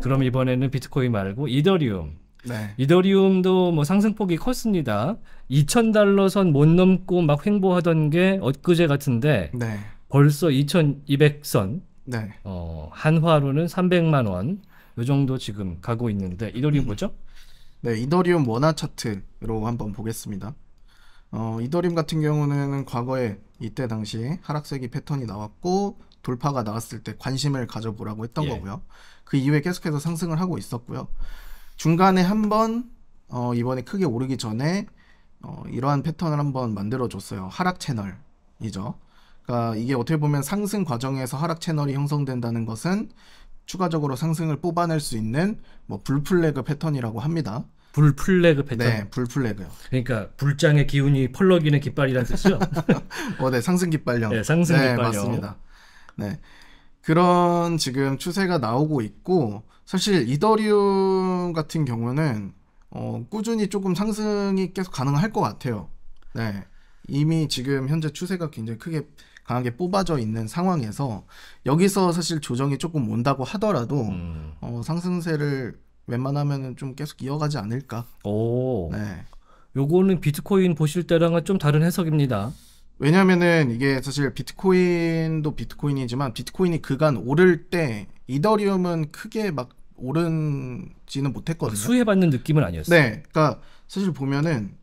그럼 이번에는 비트코인 말고 이더리움. 네. 이더리움도 뭐 상승폭이 컸습니다. 2,000달러 선 못 넘고 막 횡보하던 게 엊그제 같은데 네. 벌써 2,200선. 네. 어, 한화로는 300만 원. 요 정도 지금 가고 있는데 이더리움 뭐죠? 음. 네, 이더리움 원화 차트로 한번 보겠습니다. 어, 이더리움 같은 경우는 과거에 이때 당시 하락세기 패턴이 나왔고 돌파가 나왔을 때 관심을 가져보라고 했던 예. 거고요. 그 이후에 계속해서 상승을 하고 있었고요. 중간에 한번 어, 이번에 크게 오르기 전에 어, 이러한 패턴을 한번 만들어줬어요. 하락 채널이죠. 그러니까 이게 어떻게 보면 상승 과정에서 하락 채널이 형성된다는 것은 추가적으로 상승을 뽑아낼 수 있는 뭐 불플래그 패턴이라고 합니다. 불플래그 패턴. 네, 불플래그요. 그러니까 불장의 기운이 펄럭이는 깃발이라는 뜻이죠. 어, 네, 상승 깃발형. 네, 상승 네, 깃발형. 네, 맞습니다. 네. 그런 지금 추세가 나오고 있고 사실 이더리움 같은 경우는 어, 꾸준히 조금 상승이 계속 가능할 것 같아요. 네. 이미 지금 현재 추세가 굉장히 크게 강하게 뽑아져 있는 상황에서 여기서 사실 조정이 조금 온다고 하더라도 음. 어, 상승세를 웬만하면은 좀 계속 이어가지 않을까. 오. 네. 요거는 비트코인 보실 때랑은 좀 다른 해석입니다. 왜냐면은 이게 사실 비트코인도 비트코인이지만 비트코인이 그간 오를 때 이더리움은 크게 막 오른지는 못했거든요. 그 수혜받는 느낌은 아니었어요. 네. 그러니까 사실 보면은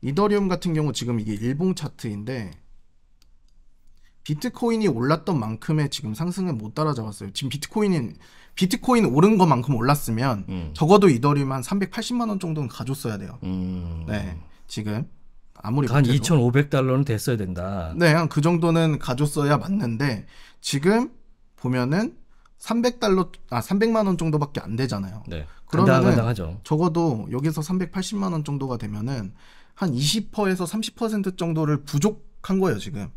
이더리움 같은 경우 지금 이게 일봉 차트인데 비트코인이 올랐던 만큼의 지금 상승은 못 따라잡았어요. 지금 비트코인은 비트코인 오른 것만큼 올랐으면 음. 적어도 이더리움 한 380만 원 정도는 가줬어야 돼요. 음. 네. 지금 아무리 그러니까 한 2,500달러는 됐어야 된다. 네, 한 그 정도는 가졌어야 맞는데 지금 보면은 300달러 아 300만 원 정도밖에 안 되잖아요. 네. 그러면은 간당간당하죠. 적어도 여기서 380만 원 정도가 되면은 한 20%에서 30% 정도를 부족한 거예요, 지금.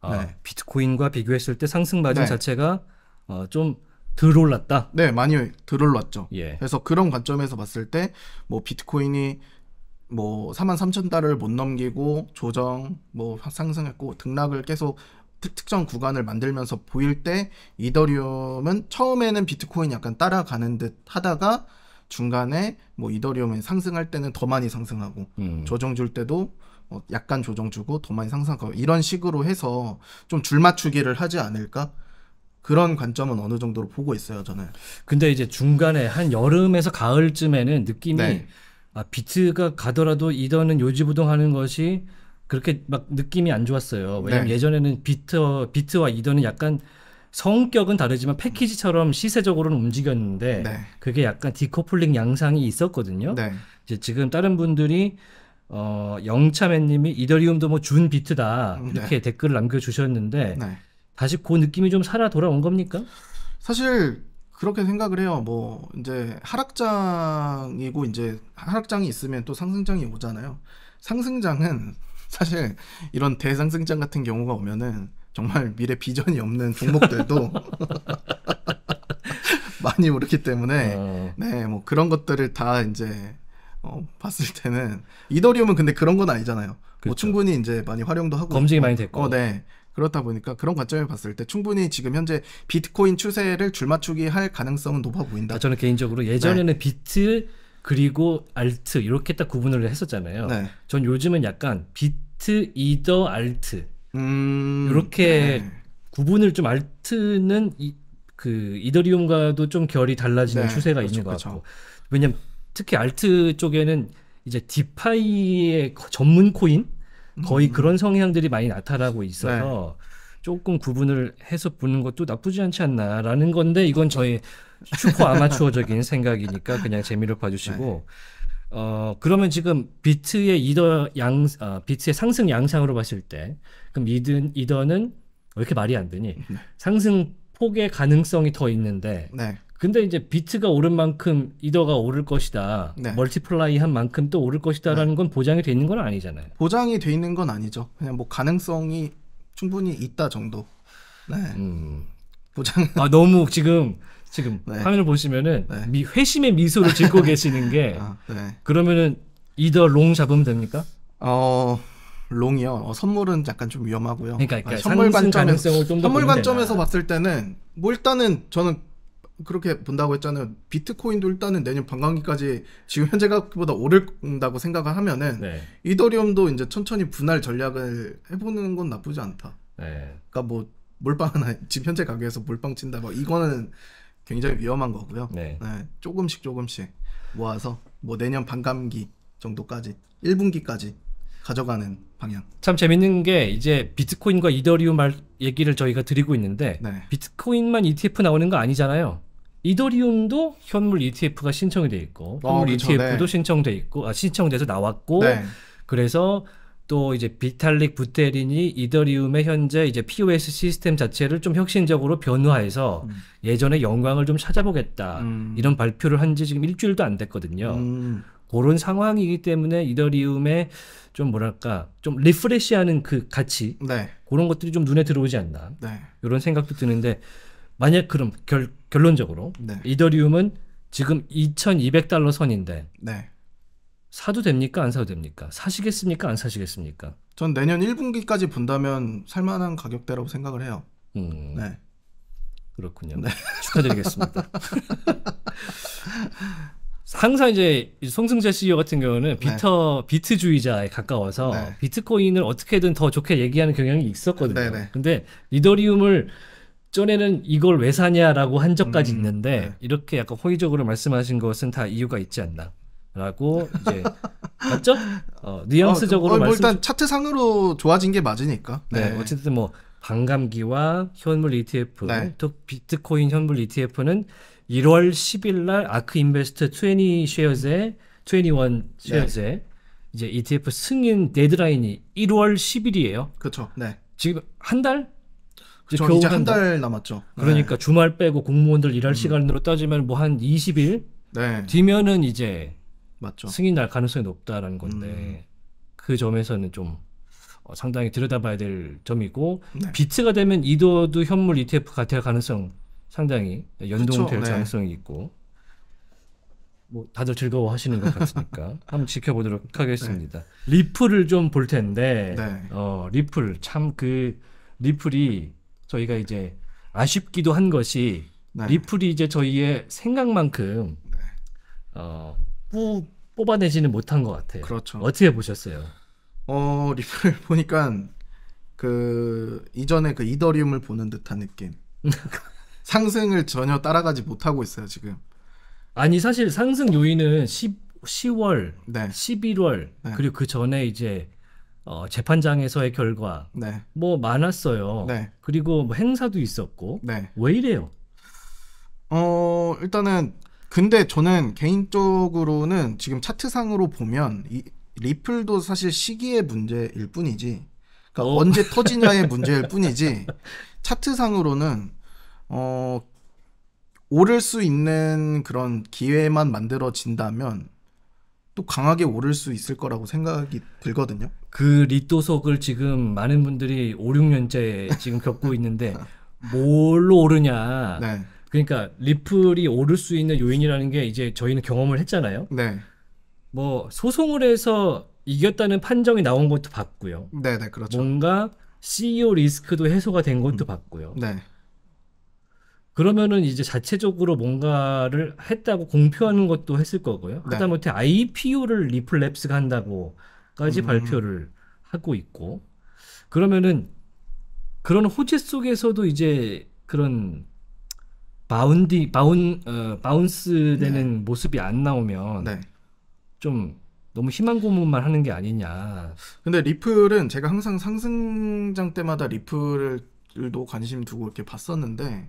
아, 네. 비트코인과 비교했을 때 상승 마진 네. 자체가 어, 좀 덜 올랐다. 네, 많이 덜 올랐죠. 예. 그래서 그런 관점에서 봤을 때 뭐 비트코인이 뭐 4만 3천 달을 못 넘기고 조정 뭐 상승했고 등락을 계속 특정 구간을 만들면서 보일 때 이더리움은 처음에는 비트코인 약간 따라가는 듯 하다가 중간에 뭐 이더리움이 상승할 때는 더 많이 상승하고 음. 조정 줄 때도 어, 약간 조정 주고 더 많이 상승하고 이런 식으로 해서 좀 줄 맞추기를 하지 않을까? 그런 관점은 어느 정도로 보고 있어요, 저는. 근데 이제 중간에 한 여름에서 가을쯤에는 느낌이 네. 아, 비트가 가더라도 이더는 요지부동하는 것이 그렇게 막 느낌이 안 좋았어요. 왜냐면 네. 예전에는 비트 비트와 이더는 약간 성격은 다르지만 패키지처럼 시세적으로는 움직였는데 네. 그게 약간 디커플링 양상이 있었거든요. 네. 이제 지금 다른 분들이 어 영차맨님이 이더리움도 뭐 준 비트다 이렇게 네. 댓글을 남겨주셨는데 네. 다시 그 느낌이 좀 살아 돌아온 겁니까? 사실 그렇게 생각을 해요. 뭐 이제 하락장이고 이제 하락장이 있으면 또 상승장이 오잖아요. 상승장은 사실 이런 대상승장 같은 경우가 오면은 정말 미래 비전이 없는 종목들도 많이 오르기 때문에 어. 네뭐 그런 것들을 다 이제 어, 봤을 때는 이더리움은 근데 그런 건 아니잖아요. 뭐 그렇죠. 뭐 충분히 이제 많이 활용도 하고 검증이 많이 됐고, 어, 네 그렇다 보니까 그런 관점에 봤을 때 충분히 지금 현재 비트코인 추세를 줄맞추기 할 가능성은 높아 보인다. 아, 저는 개인적으로 예전에는 네. 비트 그리고 알트 이렇게 딱 구분을 했었잖아요. 네. 전 요즘은 약간 비트 이더 알트 음... 이렇게 네. 구분을 좀 알트는 이, 그 이더리움과도 좀 결이 달라지는 네, 추세가 그렇죠, 있는 것 그렇죠. 같고 그렇죠. 왜냐면 특히 알트 쪽에는 이제 디파이의 전문 코인 거의 음. 그런 성향들이 많이 나타나고 있어서 네. 조금 구분을 해서 보는 것도 나쁘지 않지 않나라는 건데 이건 저의 슈퍼 아마추어적인 생각이니까 그냥 재미로 봐주시고 네. 어 그러면 지금 비트의 이더 양 아, 비트의 상승 양상으로 봤을 때 그럼 이든 이더는 왜 이렇게 말이 안 되니 네. 상승 폭의 가능성이 더 있는데 네. 근데 이제 비트가 오른 만큼 이더가 오를 것이다. 네. 멀티플라이 한 만큼 또 오를 것이다라는 네. 건 보장이 돼 있는 건 아니잖아요. 보장이 돼 있는 건 아니죠. 그냥 뭐 가능성이 충분히 있다 정도. 네. 음. 보장. 아 너무 지금 지금 네. 화면을 보시면은 네. 미, 회심의 미소를 짓고 계시는 게 아, 네. 그러면은 이더 롱 잡으면 됩니까? 어. 롱이요. 어, 선물은 약간 좀 위험하고요. 그러니까, 그러니까 선물 관점에서 봤을 때는 뭐 일단은 저는 그렇게 본다고 했잖아요. 비트코인도 일단은 내년 반감기까지 지금 현재 가격보다 오를다고 생각을 하면은 네. 이더리움도 이제 천천히 분할 전략을 해보는 건 나쁘지 않다. 네. 그러니까 뭐 몰빵하나 지금 현재 가격에서 몰빵 친다 뭐 이거는 굉장히 위험한 거고요. 네. 네. 조금씩 조금씩 모아서 뭐 내년 반감기 정도까지 1분기까지 가져가는 방향. 참 재밌는 게 이제 비트코인과 이더리움 말 얘기를 저희가 드리고 있는데 네. 비트코인만 ETF 나오는 거 아니잖아요. 이더리움도 현물 ETF가 신청이 돼 있고 아, 현물 어, 그렇죠. ETF도 네. 신청돼 있고 아, 신청돼서 나왔고 네. 그래서 또 이제 비탈릭 부테린이 이더리움의 현재 이제 POS 시스템 자체를 좀 혁신적으로 변화해서 음. 예전의 영광을 좀 찾아보겠다 음. 이런 발표를 한 지 지금 일주일도 안 됐거든요. 음. 그런 상황이기 때문에 이더리움에좀 뭐랄까 좀 리프레시하는 그 가치 네. 그런 것들이 좀 눈에 들어오지 않나 네. 이런 생각도 드는데 만약 그럼 결, 결론적으로 네. 이더리움은 지금 2,200달러 선인데 네. 사도 됩니까 안 사도 됩니까 사시겠습니까 안 사시겠습니까? 전 내년 1분기까지 본다면 살만한 가격대라고 생각을 해요. 음, 네. 그렇군요. 네. 축하드리겠습니다. 항상 이제 송승재 CEO 같은 경우는 네. 비터 네. 비트주의자에 가까워서 네. 비트코인을 어떻게든 더 좋게 얘기하는 경향이 있었거든요. 네네. 네. 근데 리더리움을 전에는 이걸 왜 사냐라고 한 적까지 음, 있는데 네. 이렇게 약간 호의적으로 말씀하신 것은 다 이유가 있지 않나라고 이제 맞죠? 어, 뉘앙스적으로 어, 어, 뭐 말씀 일단 차트상으로 좋아진 게 맞으니까. 네. 네. 어쨌든 뭐 반감기와 현물 ETF, 네. 비트코인 현물 ETF는 1월 10일 날 아크 인베스트 20 쉐어즈에 21 쉐어즈에 네. 이제 ETF 승인 데드라인이 1월 10일이에요. 그렇죠. 네. 지금 한 달? 그쵸, 겨우 한달 남았죠. 그러니까 네. 주말 빼고 공무원들 일할 음. 시간으로 따지면 뭐 한 20일 네. 뒤면은 이제 맞죠. 승인 날 가능성이 높다라는 건데 음. 그 점에서는 좀 어, 상당히 들여다봐야 될 점이고 네. 비트가 되면 이더도 현물 ETF 가될 가능성 상당히 연동될 그렇죠. 네. 가능성이 있고 뭐 다들 즐거워하시는 것 같으니까 한번 지켜보도록 하겠습니다. 네. 리플을 좀 볼 텐데 네. 어 리플 참 그 리플이 저희가 이제 아쉽기도 한 것이 네. 리플이 이제 저희의 생각만큼 네. 어 뽑아내지는 못한 것 같아요. 그렇죠. 어떻게 보셨어요? 어 리플 보니까 그 이전에 그 이더리움을 보는 듯한 느낌. 상승을 전혀 따라가지 못하고 있어요 지금. 아니 사실 상승 요인은 10, 10월, 네. 11월 네. 그리고 그 전에 이제 어, 재판장에서의 결과 네. 뭐 많았어요. 네. 그리고 뭐 행사도 있었고 네. 왜 이래요? 어 일단은 근데 저는 개인적으로는 지금 차트상으로 보면 이 리플도 사실 시기의 문제일 뿐이지 그러니까 어. 언제 터지냐의 문제일 뿐이지 차트상으로는 어, 오를 수 있는 그런 기회만 만들어진다면 또 강하게 오를 수 있을 거라고 생각이 들거든요. 그 리또석을 지금 많은 분들이 5, 6년째 지금 겪고 있는데 뭘로 오르냐. 네. 그러니까 리플이 오를 수 있는 요인이라는 게 이제 저희는 경험을 했잖아요. 네. 뭐 소송을 해서 이겼다는 판정이 나온 것도 봤고요. 네, 네, 그렇죠. 뭔가 CEO 리스크도 해소가 된 것도 음. 봤고요. 네. 그러면은 이제 자체적으로 뭔가를 했다고 공표하는 것도 했을 거고요. 네. 하다못해 IPO를 리플랩스가 한다고까지 음. 발표를 하고 있고 그러면은 그런 호재 속에서도 이제 그런 바운디 바운 어, 바운스 네. 되는 네. 모습이 안 나오면 네. 좀 너무 희망 고문만 하는 게 아니냐. 근데 리플은 제가 항상 상승장 때마다 리플을도 관심 두고 이렇게 봤었는데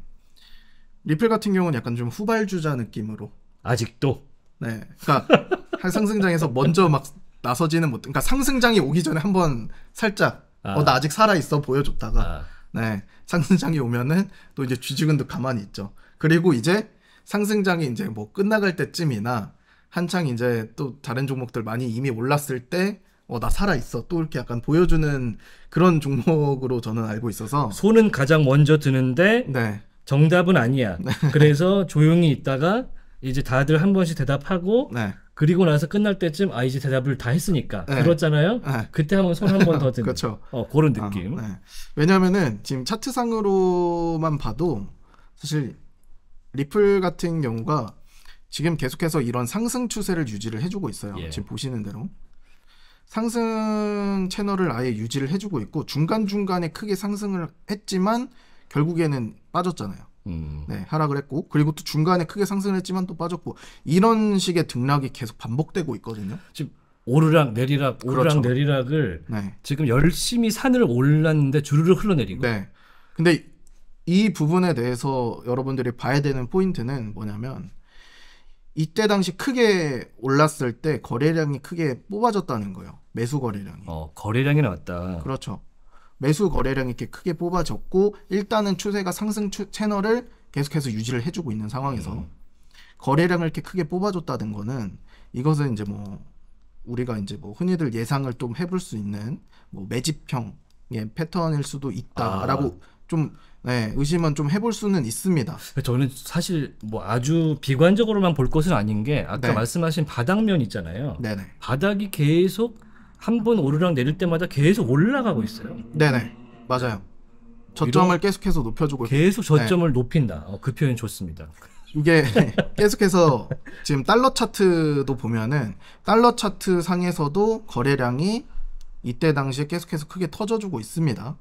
리플 같은 경우는 약간 좀 후발주자 느낌으로 아직도 네 그러니까 상승장에서 먼저 막 나서지는 못 그러니까 상승장이 오기 전에 한번 살짝 아. 어나 아직 살아 있어 보여줬다가 아. 네 상승장이 오면은 또 이제 쥐지근도 가만히 있죠 그리고 이제 상승장이 이제 뭐 끝나갈 때쯤이나 한창 이제 또 다른 종목들 많이 이미 올랐을 때 어, 나 살아있어. 또 이렇게 약간 보여주는 그런 종목으로 저는 알고 있어서. 손은 가장 먼저 드는데. 네. 정답은 아니야. 네. 그래서 조용히 있다가 이제 다들 한 번씩 대답하고 네. 그리고 나서 끝날 때쯤 아 이제 대답을 다 했으니까 네. 들었잖아요. 네. 그때 한번 손 한 번 더 드는 그렇죠. 어, 그런 아, 느낌. 아, 네. 왜냐면은 지금 차트상으로만 봐도 사실 리플 같은 경우가 지금 계속해서 이런 상승 추세를 유지를 해주고 있어요. 예. 지금 보시는 대로 상승 채널을 아예 유지를 해주고 있고 중간 중간에 크게 상승을 했지만 결국에는 빠졌잖아요. 음. 네, 하락을 했고 그리고 또 중간에 크게 상승을 했지만 또 빠졌고 이런 식의 등락이 계속 반복되고 있거든요. 지금 오르락 내리락 오르락 그렇죠. 내리락을 네. 지금 열심히 산을 올랐는데 주르륵 흘러내리고. 네. 근데 이 부분에 대해서 여러분들이 봐야 되는 포인트는 뭐냐면 이때 당시 크게 올랐을 때 거래량이 크게 뽑아졌다는 거예요. 매수 거래량이. 어, 거래량이 나왔다. 그렇죠. 매수 거래량이 이렇게 크게 뽑아졌고 일단은 추세가 상승 추, 채널을 계속해서 유지를 해주고 있는 상황에서 음. 거래량을 이렇게 크게 뽑아줬다는 거는 이것은 이제 뭐 우리가 이제 뭐 흔히들 예상을 좀 해볼 수 있는 뭐 매집형의 패턴일 수도 있다라고 아. 좀 네, 의심은 좀 해볼 수는 있습니다. 저는 사실 뭐 아주 비관적으로만 볼 것은 아닌 게 아까 네. 말씀하신 바닥면 있잖아요. 네네. 바닥이 계속 한번 오르락 내릴 때마다 계속 올라가고 있어요. 네네 맞아요. 저점을 계속해서 높여주고 계속 네. 저점을 네. 높인다. 어, 그 표현 좋습니다. 이게 계속해서 지금 달러 차트도 보면은 달러 차트 상에서도 거래량이 이때 당시에 계속해서 크게 터져주고 있습니다.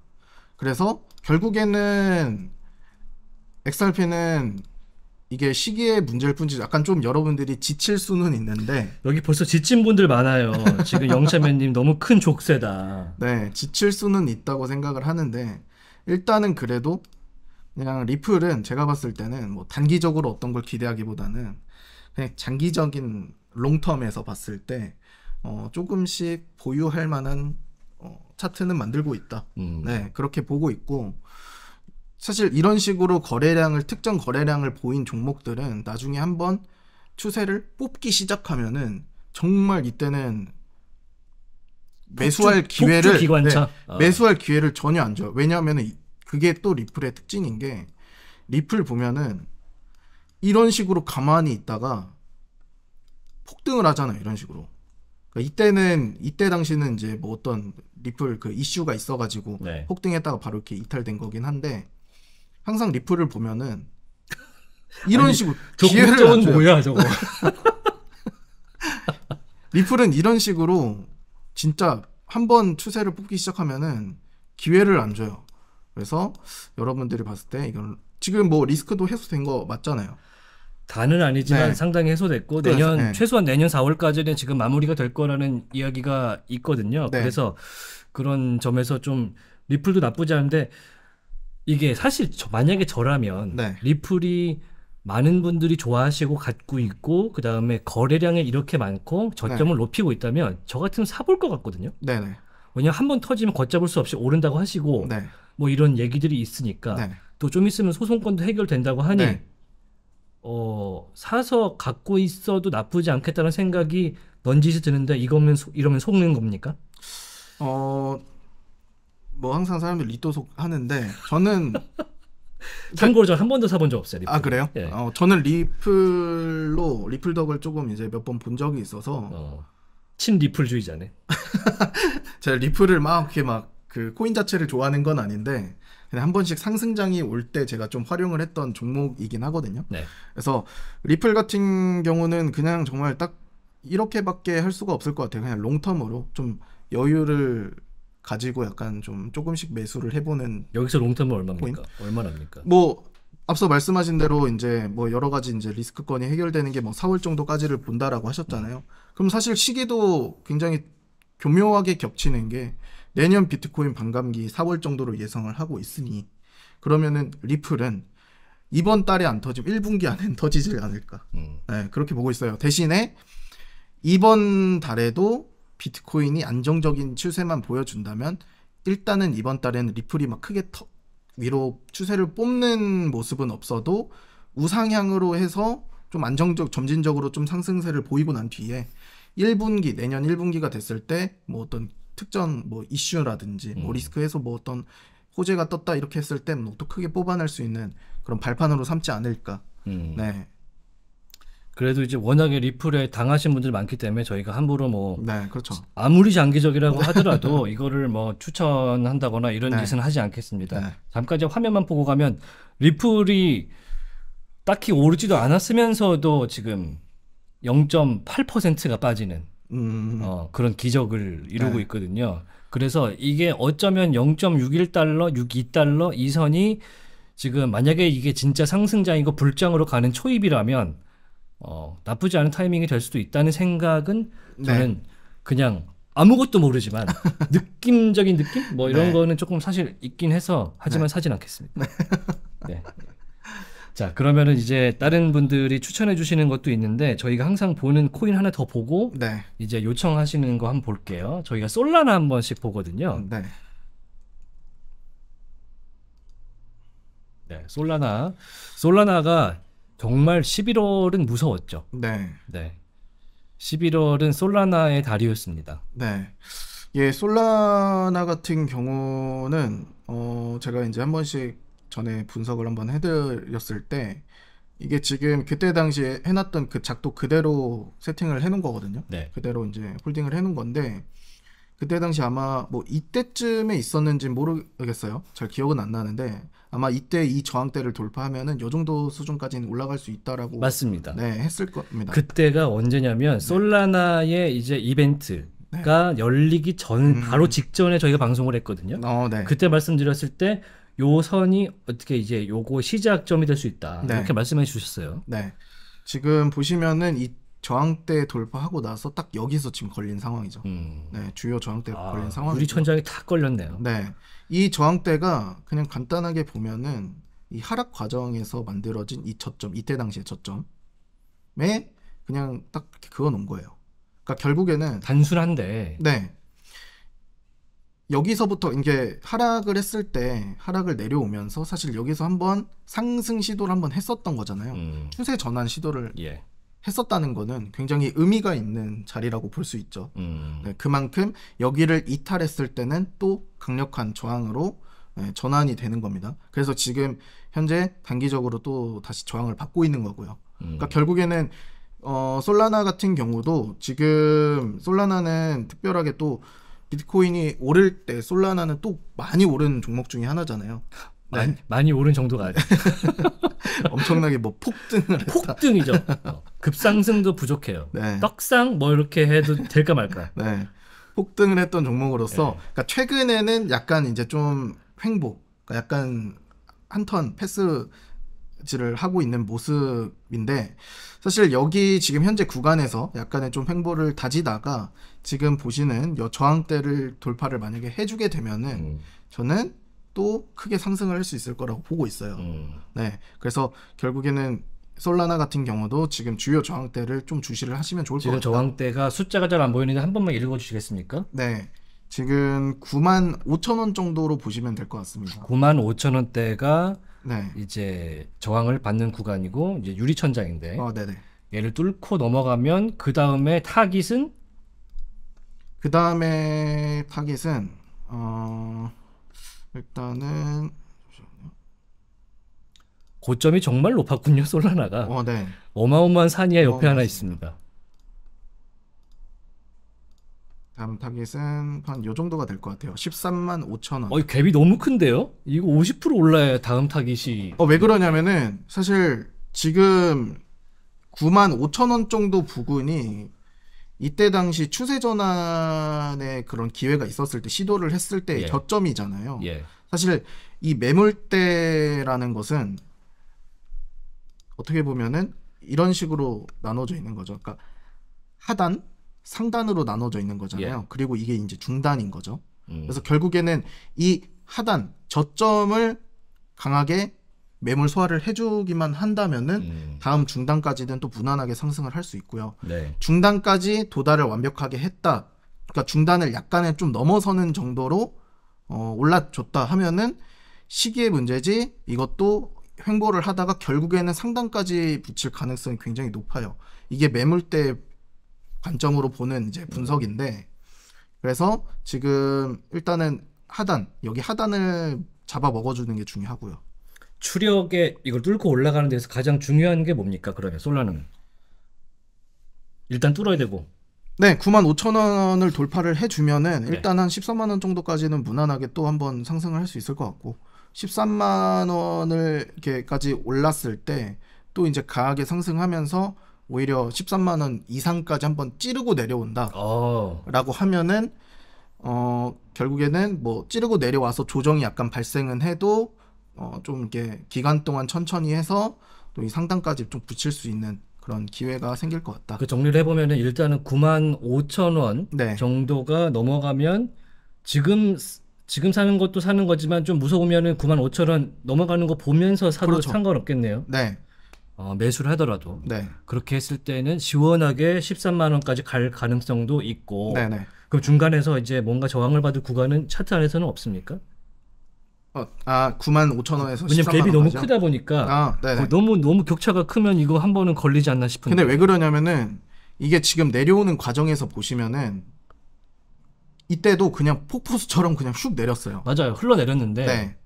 그래서 결국에는 XRP는 이게 시기의 문제일 뿐지 이 약간 좀 여러분들이 지칠 수는 있는데 여기 벌써 지친 분들 많아요. 지금 영차맨님 너무 큰 족쇄다. 네, 지칠 수는 있다고 생각을 하는데 일단은 그래도 그냥 리플은 제가 봤을 때는 뭐 단기적으로 어떤 걸 기대하기보다는 그냥 장기적인 롱텀에서 봤을 때 어, 조금씩 보유할 만한 어, 차트는 만들고 있다. 음. 네, 그렇게 보고 있고 사실 이런 식으로 거래량을 특정 거래량을 보인 종목들은 나중에 한번 추세를 뽑기 시작하면은 정말 이때는 매수할 폭주, 기회를 폭주 네, 어. 매수할 기회를 전혀 안 줘요. 왜냐하면 그게 또 리플의 특징인 게 리플 보면은 이런 식으로 가만히 있다가 폭등을 하잖아요. 이런 식으로. 그러니까 이때는 이때 당시는 이제 뭐 어떤 리플 그 이슈가 있어가지고 네. 폭등했다가 바로 이렇게 이탈된 거긴 한데 항상 리플을 보면은 이런 아니, 식으로 기회를 저건 뭐야 저거 리플은 이런 식으로 진짜 한 번 추세를 뽑기 시작하면은 기회를 안 줘요. 그래서 여러분들이 봤을 때 이건 지금 뭐 리스크도 해소된 거 맞잖아요. 다는 아니지만 네. 상당히 해소됐고 내년 네. 최소한 내년 4월까지는 지금 마무리가 될 거라는 이야기가 있거든요. 네. 그래서 그런 점에서 좀 리플도 나쁘지 않은데 이게 사실 저, 만약에 저라면 네. 리플이 많은 분들이 좋아하시고 갖고 있고 그 다음에 거래량이 이렇게 많고 저점을 네. 높이고 있다면 저 같으면 사볼 것 같거든요. 네네. 왜냐 한번 터지면 걷잡을 수 없이 오른다고 하시고 네. 뭐 이런 얘기들이 있으니까 네. 또좀 있으면 소송권도 해결된다고 하니 네. 어 사서 갖고 있어도 나쁘지 않겠다는 생각이 넌지시 드는데 이거면 소, 이러면 속는 겁니까? 어뭐 항상 사람들 리또속 하는데 저는 참고로 저 한 번도 사본 적 없어요. 리플. 아 그래요? 예. 어, 저는 리플로 리플 덕을 조금 이제 몇 번 본 적이 있어서 어, 친 리플주의자네. 제가 리플을 막 이렇게 막 그 코인 자체를 좋아하는 건 아닌데 그냥 한 번씩 상승장이 올 때 제가 좀 활용을 했던 종목이긴 하거든요. 네. 그래서 리플 같은 경우는 그냥 정말 딱 이렇게밖에 할 수가 없을 것 같아요. 그냥 롱텀으로 좀 여유를 가지고 약간 좀 조금씩 매수를 해보는 여기서 롱텀은 얼마입니까? 얼마랍니까? 뭐 앞서 말씀하신 대로 이제 뭐 여러 가지 이제 리스크권이 해결되는 게 뭐 4월 정도까지를 본다라고 하셨잖아요. 그럼 사실 시기도 굉장히 교묘하게 겹치는 게 내년 비트코인 반감기 4월 정도로 예상을 하고 있으니 그러면은 리플은 이번 달에 안 터지면 1분기 안엔 터지질 않을까. 음. 네, 그렇게 보고 있어요. 대신에 이번 달에도 비트코인이 안정적인 추세만 보여준다면 일단은 이번 달에는 리플이 막 크게 터, 위로 추세를 뽑는 모습은 없어도 우상향으로 해서 좀 안정적 점진적으로 좀 상승세를 보이고 난 뒤에 1분기 내년 1분기가 됐을 때 뭐 어떤 특정 뭐 이슈라든지 뭐 음. 리스크 해서 뭐 어떤 호재가 떴다 이렇게 했을 때또 뭐 크게 뽑아낼 수 있는 그런 발판으로 삼지 않을까. 음. 네. 그래도 이제 워낙에 리플에 당하신 분들이 많기 때문에 저희가 함부로 뭐 네, 그렇죠. 아무리 장기적이라고 네. 하더라도 이거를 뭐 추천한다거나 이런 네. 짓은 하지 않겠습니다. 네. 잠깐 이제 화면만 보고 가면 리플이 딱히 오르지도 않았으면서도 지금 0.8%가 빠지는 음. 어, 그런 기적을 이루고 네. 있거든요. 그래서 이게 어쩌면 0.61달러, 62달러 이 선이 지금 만약에 이게 진짜 상승장이고 불장으로 가는 초입이라면 어, 나쁘지 않은 타이밍이 될 수도 있다는 생각은 네. 저는 네. 그냥 아무것도 모르지만 느낌적인 느낌 뭐 이런 네. 거는 조금 사실 있긴 해서 하지만 네. 사진 않겠습니다. 네. 네. 네. 자 그러면은 이제 다른 분들이 추천해 주시는 것도 있는데 저희가 항상 보는 코인 하나 더 보고 이제 요청하시는 거 한번 볼게요. 저희가 솔라나 한 번씩 보거든요. 네. 솔라나 솔라나가 정말 11월은 무서웠죠. 네. 네. 11월은 솔라나의 달이었습니다. 네. 예, 솔라나 같은 경우는 어 제가 이제 한 번씩 전에 분석을 한번 해드렸을 때 이게 지금 그때 당시에 해놨던 그 작도 그대로 세팅을 해놓은 거거든요. 네. 그대로 이제 홀딩을 해놓은 건데 그때 당시 아마 뭐 이때쯤에 있었는지 모르겠어요. 잘 기억은 안 나는데 아마 이때 이 저항대를 돌파하면은 요 정도 수준까지는 올라갈 수 있다라고 맞습니다. 네, 했을 겁니다. 그때가 언제냐면 네. 솔라나의 이제 이벤트 가 네. 열리기 전 음. 바로 직전에 저희가 방송을 했거든요. 어, 네. 그때 말씀드렸을 때 요 선이 어떻게 이제 요거 시작점이 될 수 있다 네. 이렇게 말씀해 주셨어요. 네. 지금 보시면은 이 저항대 돌파하고 나서 딱 여기서 지금 걸린 상황이죠. 음. 네, 주요 저항대 아, 걸린 상황. 우리 천장이 다 걸렸네요. 네. 이 저항대가 그냥 간단하게 보면은 이 하락 과정에서 만들어진 이 저점, 이때 당시의 저점에 그냥 딱 그어 놓은 거예요. 그러니까 결국에는 단순한데 네. 여기서부터 이게 하락을 했을 때 하락을 내려오면서 사실 여기서 한번 상승 시도를 한번 했었던 거잖아요. 음. 추세 전환 시도를 예. 했었다는 거는 굉장히 의미가 있는 자리라고 볼 수 있죠. 음. 네, 그만큼 여기를 이탈했을 때는 또 강력한 저항으로 네, 전환이 되는 겁니다. 그래서 지금 현재 단기적으로 또 다시 저항을 받고 있는 거고요. 음. 그러니까 결국에는 어, 솔라나 같은 경우도 지금 솔라나는 특별하게 또 비트코인이 오를 때 솔라나는 또 많이 오른 종목 중에 하나잖아요. 네. 많이, 많이 오른 정도가 아니에요. 엄청나게 뭐 폭등을 폭등이죠. 어. 급상승도 부족해요. 네. 떡상 뭐 이렇게 해도 될까 말까. 네. 폭등을 했던 종목으로서 네. 그러니까 최근에는 약간 이제 좀 횡보, 그러니까 약간 한턴 패스지를 하고 있는 모습인데 사실 여기 지금 현재 구간에서 약간의 좀 횡보를 다지다가 지금 보시는 저항대를 돌파를 만약에 해주게 되면은 음. 저는 또 크게 상승을 할 수 있을 거라고 보고 있어요. 음. 네. 그래서 결국에는 솔라나 같은 경우도 지금 주요 저항대를 좀 주시를 하시면 좋을 것 같아요. 지금 저항대가 숫자가 잘 안 보이는데 한 번만 읽어 주시겠습니까? 네. 지금 9만 5천 원 정도로 보시면 될 것 같습니다. 9만 5천 원대가 네. 이제 저항을 받는 구간이고 이제 유리천장인데. 어, 네네. 얘를 뚫고 넘어가면 그 다음에 타깃은 그 다음에 타깃은 어 일단은 잠시만요. 고점이 정말 높았군요 솔라나가. 어, 네. 어마어마한 산이야 옆에 어하나 있습니다. 다음 타겟은 한요 정도가 될 것 같아요. 13만 5천 원. 어, 갭이 너무 큰데요? 이거 50% 올라야 다음 타깃이. 어, 왜 그러냐면은 사실 지금 9만 5천 원 정도 부근이 이때 당시 추세 전환의 그런 기회가 있었을 때 시도를 했을 때 예. 저점이잖아요. 예. 사실 이 매물대라는 것은 어떻게 보면은 이런 식으로 나눠져 있는 거죠. 그러니까 하단, 상단으로 나눠져 있는 거잖아요. 예. 그리고 이게 이제 중단인 거죠. 음. 그래서 결국에는 이 하단 저점을 강하게 매물 소화를 해주기만 한다면은 음. 다음 중단까지는 또 무난하게 상승을 할 수 있고요. 네. 중단까지 도달을 완벽하게 했다. 그러니까 중단을 약간의 좀 넘어서는 정도로 어, 올라줬다 하면은 시기의 문제지 이것도 횡보를 하다가 결국에는 상단까지 붙일 가능성이 굉장히 높아요. 이게 매물때 관점으로 보는 이제 네. 분석인데 그래서 지금 일단은 하단 여기 하단을 잡아 먹어주는 게 중요하고요. 추력에 이걸 뚫고 올라가는 데서 가장 중요한 게 뭡니까? 그러면 솔라는 일단 뚫어야 되고. 네, 9만 5천 원을 돌파를 해주면은 네. 일단 한 13만 원 정도까지는 무난하게 또 한번 상승을 할 수 있을 것 같고 13만 원을 이렇게까지 올랐을 때 또 이제 강하게 상승하면서 오히려 13만 원 이상까지 한번 찌르고 내려온다라고 어. 하면은 어 결국에는 뭐 찌르고 내려와서 조정이 약간 발생은 해도 어, 좀 이렇게 기간 동안 천천히 해서 또 이 상단까지 좀 붙일 수 있는 그런 기회가 생길 것 같다. 그 정리를 해보면은 일단은 9만 5천 원 네. 정도가 넘어가면 지금 지금 사는 것도 사는 거지만 좀 무서우면은 9만 5천 원 넘어가는 거 보면서 사도 그렇죠. 상관없겠네요. 네. 어, 매수를 하더라도 네. 그렇게 했을 때는 시원하게 13만 원까지 갈 가능성도 있고 네네. 네. 그럼 중간에서 이제 뭔가 저항을 받을 구간은 차트 안에서는 없습니까? 어, 아 9만 5천 원에서 왜냐면 갭이 너무 가죠? 크다 보니까 아, 어, 너무 너무 격차가 크면 이거 한 번은 걸리지 않나 싶은데. 근데 왜 그러냐면은 이게 지금 내려오는 과정에서 보시면은 이때도 그냥 폭포수처럼 그냥 슉 내렸어요. 맞아요. 흘러내렸는데. 네.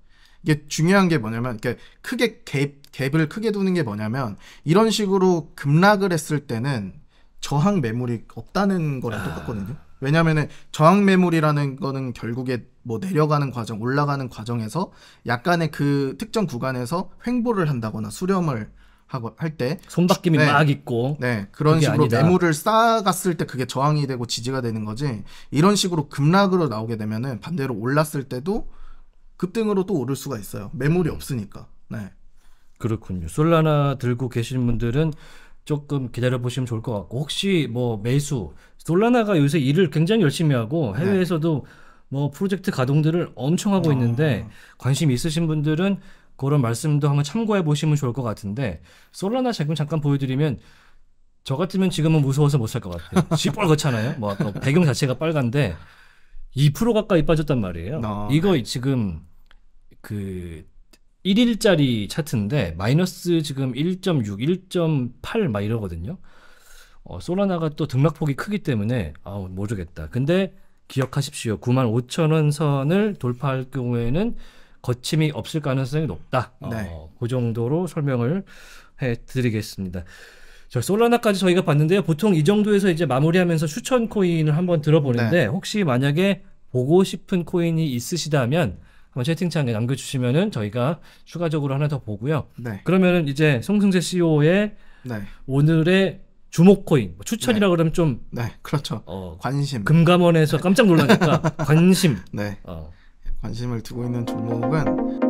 이게 중요한 게 뭐냐면 그러니까 크게 갭 갭을 크게 두는 게 뭐냐면 이런 식으로 급락을 했을 때는 저항 매물이 없다는 거랑 아... 똑같거든요. 왜냐면은 저항 매물이라는 거는 결국에 뭐 내려가는 과정, 올라가는 과정에서 약간의 그 특정 구간에서 횡보를 한다거나 수렴을 하고 할 때 손바뀜이 네, 막 있고 네 그런 식으로 아니다. 매물을 쌓아갔을 때 그게 저항이 되고 지지가 되는 거지 이런 식으로 급락으로 나오게 되면은 반대로 올랐을 때도 급등으로 또 오를 수가 있어요 매물이 없으니까 네 그렇군요 솔라나 들고 계신 분들은 조금 기다려 보시면 좋을 것 같고 혹시 뭐 매수 솔라나가 요새 일을 굉장히 열심히 하고 해외에서도 뭐 프로젝트 가동들을 엄청 하고 아. 있는데 관심 있으신 분들은 그런 말씀도 한번 참고해 보시면 좋을 것 같은데 솔라나 지금 잠깐 보여드리면 저 같으면 지금은 무서워서 못 살 것 같아요. 시뻘겋잖아요. 뭐 아까 배경 자체가 빨간데 2% 가까이 빠졌단 말이에요. 어, 이거 지금 그 1일짜리 차트인데 마이너스 지금 1.6, 1.8 막 이러거든요. 어, 솔라나가 또 등락폭이 크기 때문에 아우 모르겠다. 근데 기억하십시오. 9만5천원 선을 돌파할 경우에는 거침이 없을 가능성이 높다. 어, 네. 어, 그 정도로 설명을 해드리겠습니다. 저 솔라나까지 저희가 봤는데요. 보통 이 정도에서 이제 마무리하면서 추천 코인을 한번 들어보는데 네. 혹시 만약에 보고 싶은 코인이 있으시다면 한번 채팅창에 남겨주시면은 저희가 추가적으로 하나 더 보고요. 네. 그러면은 이제 송승재 CEO의 네. 오늘의 주목 코인 뭐 추천이라 네. 그러면 좀 네, 그렇죠. 어, 관심. 금감원에서 깜짝 놀라니까 관심. 네. 어. 관심을 두고 있는 종목은.